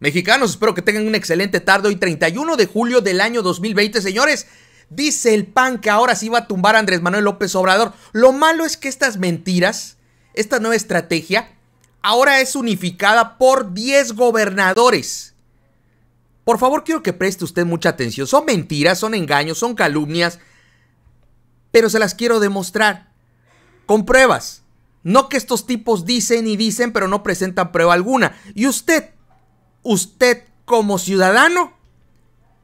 Mexicanos, espero que tengan un excelente tarde hoy 31 de julio del año 2020, señores. Dice el PAN que ahora sí va a tumbar Andrés Manuel López Obrador. Lo malo es que estas mentiras, esta nueva estrategia, ahora es unificada por 10 gobernadores. Por favor, quiero que preste usted mucha atención. Son mentiras, son engaños, son calumnias, pero se las quiero demostrar con pruebas. No que estos tipos dicen y dicen, pero no presentan prueba alguna. Y usted usted como ciudadano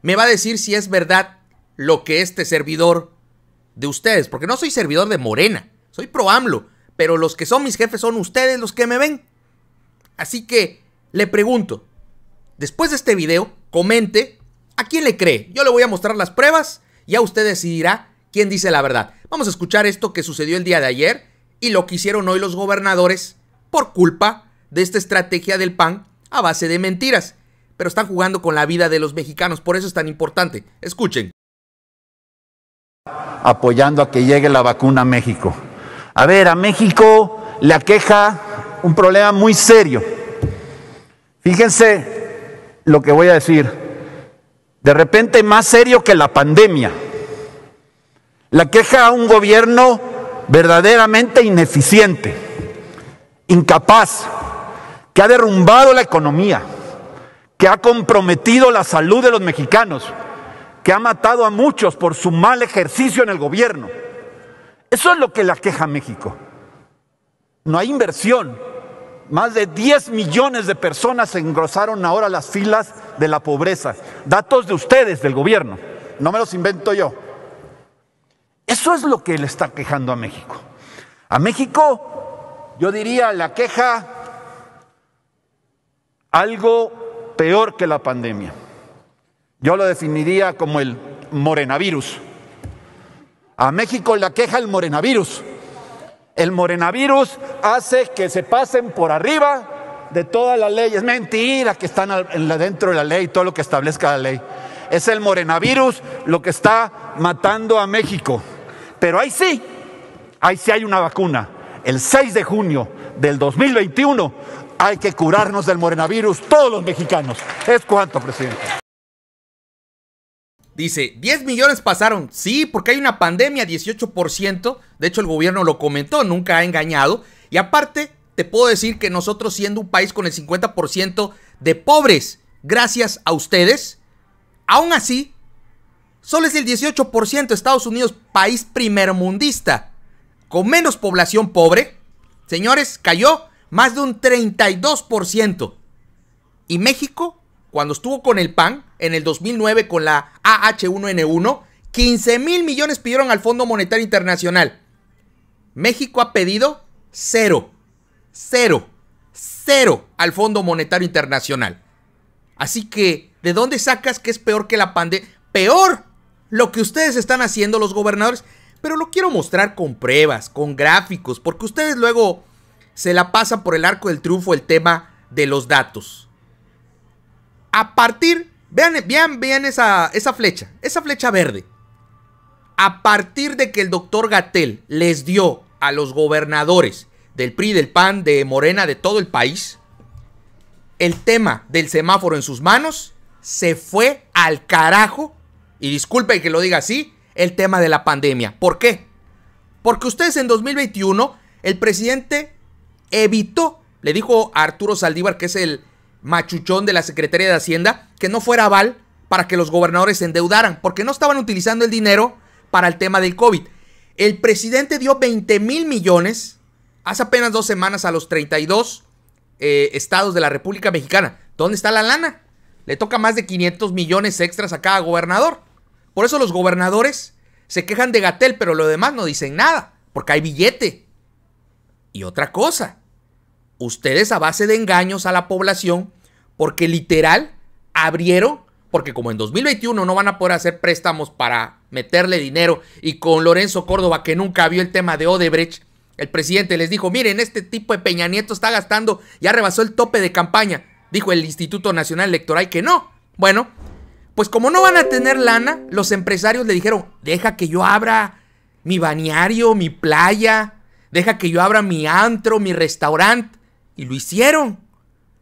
me va a decir si es verdad lo que este servidor de ustedes, porque no soy servidor de Morena, soy pro AMLO, pero los que son mis jefes son ustedes los que me ven. Así que le pregunto, después de este video, comente a quién le cree. Yo le voy a mostrar las pruebas y a usted decidirá quién dice la verdad. Vamos a escuchar esto que sucedió el día de ayer y lo que hicieron hoy los gobernadores por culpa de esta estrategia del PAN a base de mentiras, pero están jugando con la vida de los mexicanos, por eso es tan importante. Escuchen. Apoyando a que llegue la vacuna a México. A ver, a México le aqueja un problema muy serio. Fíjense lo que voy a decir. De repente más serio que la pandemia. La queja a un gobierno verdaderamente ineficiente, incapaz, que ha derrumbado la economía, que ha comprometido la salud de los mexicanos, que ha matado a muchos por su mal ejercicio en el gobierno. Eso es lo que la queja México. No hay inversión. Más de 10 millones de personas se engrosaron ahora las filas de la pobreza. Datos de ustedes, del gobierno. No me los invento yo. Eso es lo que le está quejando a México. A México, yo diría, la queja algo peor que la pandemia. Yo lo definiría como el morenavirus. A México la queja el morenavirus. El morenavirus hace que se pasen por arriba de todas las leyes. Mentira que están dentro de la ley, todo lo que establezca la ley. Es el morenavirus lo que está matando a México. Pero ahí sí, ahí sí hay una vacuna. El 6 de junio del 2021 hay que curarnos del morenavirus todos los mexicanos. Es cuánto, presidente. Dice, 10 millones pasaron. Sí, porque hay una pandemia, 18%. De hecho, el gobierno lo comentó, nunca ha engañado. Y aparte, te puedo decir que nosotros siendo un país con el 50% de pobres, gracias a ustedes, aún así, solo es el 18% Estados Unidos, país primermundista, con menos población pobre. Señores, cayó más de un 32%. Y México, cuando estuvo con el PAN en el 2009 con la AH1N1, 15 mil millones pidieron al Fondo Monetario Internacional. México ha pedido cero, cero, cero al Fondo Monetario Internacional. Así que, ¿de dónde sacas que es peor que la pandemia? Peor lo que ustedes están haciendo los gobernadores, pero lo quiero mostrar con pruebas, con gráficos, porque ustedes luego se la pasa por el arco del triunfo el tema de los datos. A partir, vean, esa, esa flecha, esa flecha verde. A partir de que el doctor Gatel les dio a los gobernadores del PRI, del PAN, de Morena, de todo el país, el tema del semáforo en sus manos se fue al carajo, y disculpen que lo diga así, el tema de la pandemia. ¿Por qué? Porque ustedes en 2021, el presidente evitó, le dijo a Arturo Saldívar, que es el machuchón de la Secretaría de Hacienda, que no fuera aval para que los gobernadores se endeudaran, porque no estaban utilizando el dinero para el tema del COVID. El presidente dio 20 mil millones hace apenas dos semanas a los 32 eh, estados de la República Mexicana. ¿Dónde está la lana? Le toca más de 500 millones extras a cada gobernador. Por eso los gobernadores se quejan de Gatel, pero lo demás no dicen nada, porque hay billete. Y otra cosa, ustedes a base de engaños a la población, porque literal abrieron, porque como en 2021 no van a poder hacer préstamos para meterle dinero, y con Lorenzo Córdoba, que nunca vio el tema de Odebrecht, el presidente les dijo, miren, este tipo de Peña Nieto está gastando, ya rebasó el tope de campaña, dijo el Instituto Nacional Electoral que no. Bueno, pues como no van a tener lana, los empresarios le dijeron, deja que yo abra mi bañario, mi playa, deja que yo abra mi antro, mi restaurante. Y lo hicieron.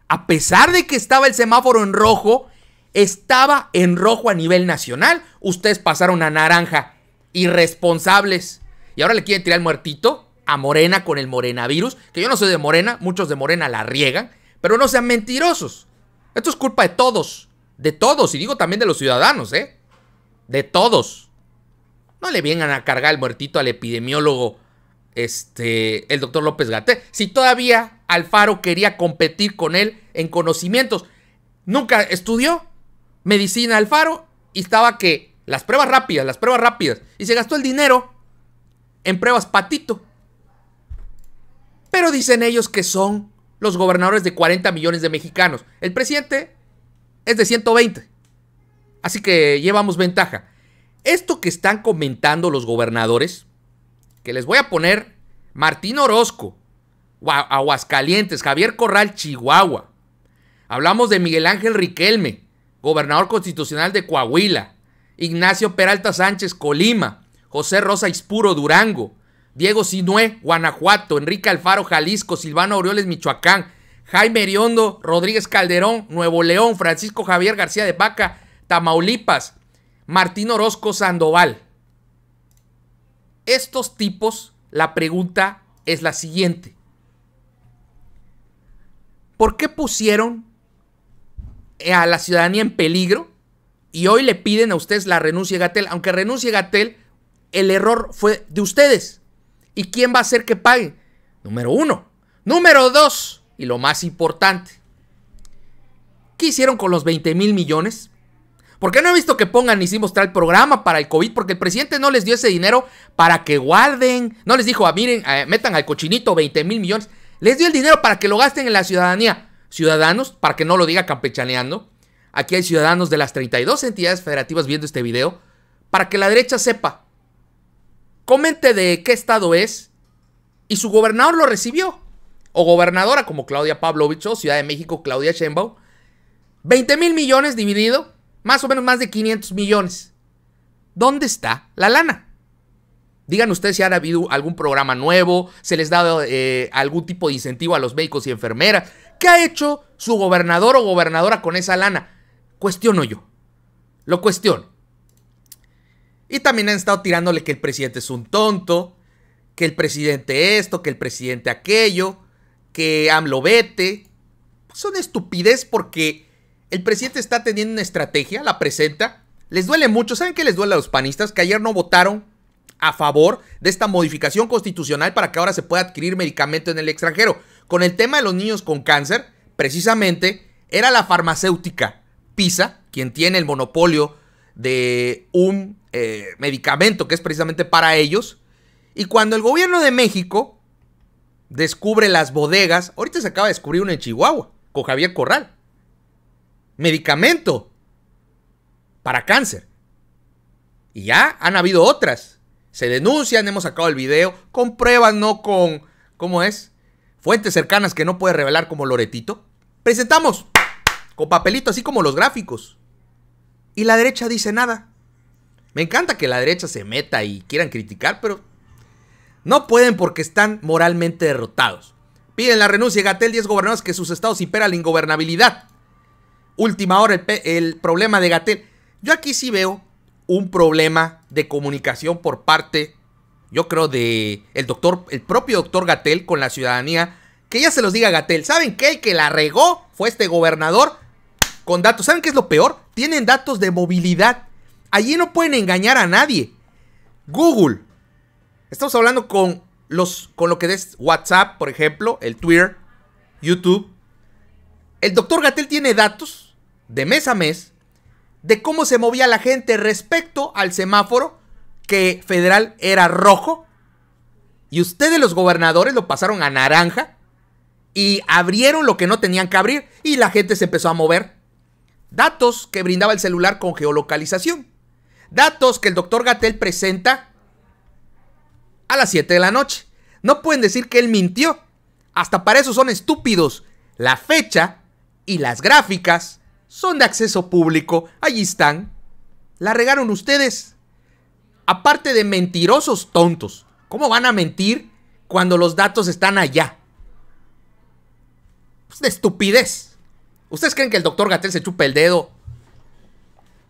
A pesar de que estaba el semáforo en rojo, estaba en rojo a nivel nacional. Ustedes pasaron a naranja. Irresponsables. Y ahora le quieren tirar el muertito a Morena con el morenavirus. Que yo no soy de Morena, muchos de Morena la riegan. Pero no sean mentirosos. Esto es culpa de todos. De todos. Y digo también de los ciudadanos, ¿eh? De todos. No le vengan a cargar el muertito al epidemiólogo este, el doctor López Gaté. Si todavía Alfaro quería competir con él en conocimientos, nunca estudió medicina Alfaro y estaba que las pruebas rápidas, las pruebas rápidas. Y se gastó el dinero en pruebas patito. Pero dicen ellos que son los gobernadores de 40 millones de mexicanos. El presidente es de 120. Así que llevamos ventaja. Esto que están comentando los gobernadores que les voy a poner, Martín Orozco, Aguascalientes, Javier Corral, Chihuahua. Hablamos de Miguel Ángel Riquelme, gobernador constitucional de Coahuila, Ignacio Peralta Sánchez, Colima, José Rosa Ispuro, Durango, Diego Sinué, Guanajuato, Enrique Alfaro, Jalisco, Silvano Aureoles, Michoacán, Jaime Riondo, Rodríguez Calderón, Nuevo León, Francisco Javier García de Vaca, Tamaulipas, Martín Orozco Sandoval estos tipos, la pregunta es la siguiente. ¿Por qué pusieron a la ciudadanía en peligro y hoy le piden a ustedes la renuncia de Gatel? Aunque renuncie Gatel, el error fue de ustedes. ¿Y quién va a hacer que pague? Número uno. Número dos. Y lo más importante. ¿Qué hicieron con los 20 mil millones? ¿Por qué no he visto que pongan ni mostrar el programa para el COVID? Porque el presidente no les dio ese dinero para que guarden. No les dijo, a ah, miren, eh, metan al cochinito 20 mil millones. Les dio el dinero para que lo gasten en la ciudadanía. Ciudadanos, para que no lo diga campechaneando. Aquí hay ciudadanos de las 32 entidades federativas viendo este video. Para que la derecha sepa. Comente de qué estado es. Y su gobernador lo recibió. O gobernadora como Claudia Pavlovich o Ciudad de México, Claudia Sheinbaum. 20 mil millones dividido más o menos más de 500 millones. ¿Dónde está la lana? Digan ustedes si ha habido algún programa nuevo, se les ha dado eh, algún tipo de incentivo a los médicos y enfermeras. ¿Qué ha hecho su gobernador o gobernadora con esa lana? Cuestiono yo. Lo cuestiono. Y también han estado tirándole que el presidente es un tonto, que el presidente esto, que el presidente aquello, que AMLO vete. Son estupidez porque el presidente está teniendo una estrategia, la presenta. Les duele mucho. ¿Saben qué les duele a los panistas? Que ayer no votaron a favor de esta modificación constitucional para que ahora se pueda adquirir medicamento en el extranjero. Con el tema de los niños con cáncer, precisamente era la farmacéutica PISA quien tiene el monopolio de un eh, medicamento que es precisamente para ellos. Y cuando el gobierno de México descubre las bodegas, ahorita se acaba de descubrir una en Chihuahua, con Javier Corral, medicamento para cáncer. Y ya han habido otras. Se denuncian, hemos sacado el video, con pruebas, no con, ¿cómo es? Fuentes cercanas que no puede revelar como Loretito. Presentamos con papelito, así como los gráficos. Y la derecha dice nada. Me encanta que la derecha se meta y quieran criticar, pero no pueden porque están moralmente derrotados. Piden la renuncia de Gatel 10 gobernadores que sus estados imperan la ingobernabilidad. Última hora, el, problema de Gatel. Yo aquí sí veo un problema de comunicación por parte, yo creo, de el doctor, el propio doctor Gatel con la ciudadanía. Que ya se los diga Gatel. ¿Saben qué? El que la regó fue este gobernador con datos. ¿Saben qué es lo peor? Tienen datos de movilidad. Allí no pueden engañar a nadie. Google. Estamos hablando con los con lo que es WhatsApp, por ejemplo, el Twitter, YouTube. El doctor Gatel tiene datos de mes a mes de cómo se movía la gente respecto al semáforo que federal era rojo y ustedes los gobernadores lo pasaron a naranja y abrieron lo que no tenían que abrir y la gente se empezó a mover. Datos que brindaba el celular con geolocalización. Datos que el doctor Gatel presenta a las 7 de la noche. No pueden decir que él mintió. Hasta para eso son estúpidos. La fecha y las gráficas son de acceso público, allí están. La regaron ustedes. Aparte de mentirosos tontos, ¿cómo van a mentir cuando los datos están allá? Pues de estupidez. ¿Ustedes creen que el doctor Gatel se chupa el dedo?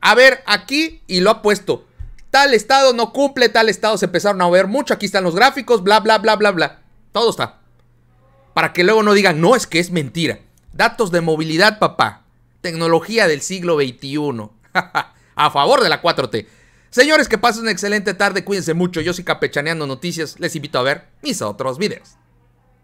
A ver, aquí, y lo ha puesto. Tal estado no cumple, tal estado se empezaron a ver mucho. Aquí están los gráficos, bla, bla, bla, bla, bla. Todo está. Para que luego no digan, no, es que es mentira. Datos de movilidad, papá. Tecnología del siglo XXI. a favor de la 4T. Señores, que pasen una excelente tarde, cuídense mucho. Yo soy Capechaneando Noticias, les invito a ver mis otros videos.